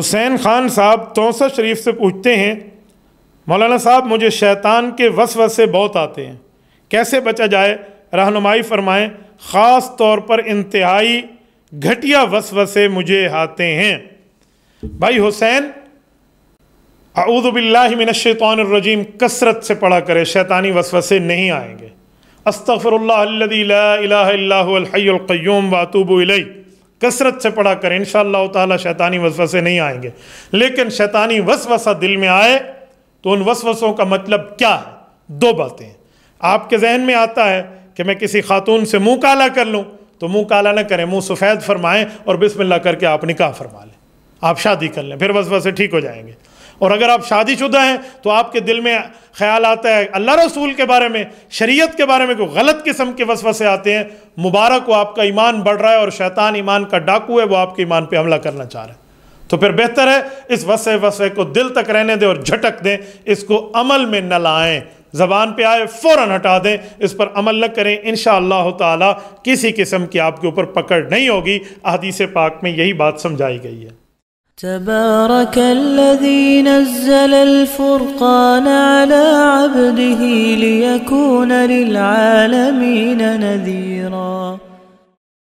हुसैन ख़ान साहब तोसा शरीफ से पूछते हैं मौलाना साहब मुझे शैतान के वसवस से बहुत आते हैं कैसे बचा जाए रहनुमाई फरमाएं ख़ास तौर पर इंतहाई घटिया वसवसे मुझे आते हैं भाई हुसैन शैतानरजीम कसरत से पढ़ा करे शैतानी वसवसे नहीं आएंगे अस्तफ़रल्लादी वातूब कसरत से पढ़ा करें इन ताला शैतानी से नहीं आएंगे लेकिन शैतानी वसवसा दिल में आए तो उन वसवसों का मतलब क्या है दो बातें आपके जहन में आता है कि मैं किसी खातून से मुंह काला कर लूँ तो मुंह काला ना करें मुंह सफ़ेद फरमाएं और बिस्मिल्लाह करके आप निकाह फरमा लें आप शादी कर लें फिर वसवसे ठीक हो जाएंगे और अगर आप शादीशुदा हैं तो आपके दिल में ख्याल आता है अल्लाह रसूल के बारे में शरीयत के बारे में कोई गलत किस्म के वसवसे आते हैं मुबारक को आपका ईमान बढ़ रहा है और शैतान ईमान का डाकू है वो आपके ईमान पर हमला करना चाह रहे हैं तो फिर बेहतर है इस वसे वसे को दिल तक रहने दें और झटक दें इसको अमल में न लाएं ज़बान पे आए फ़ौर हटा दें इस पर अमल न करें इन ताला किसी किस्म की आपके ऊपर पकड़ नहीं होगी अदीस पाक में यही बात समझाई गई है تبارك الذي نزل الفرقان على عبده ليكون للعالمين نذيراً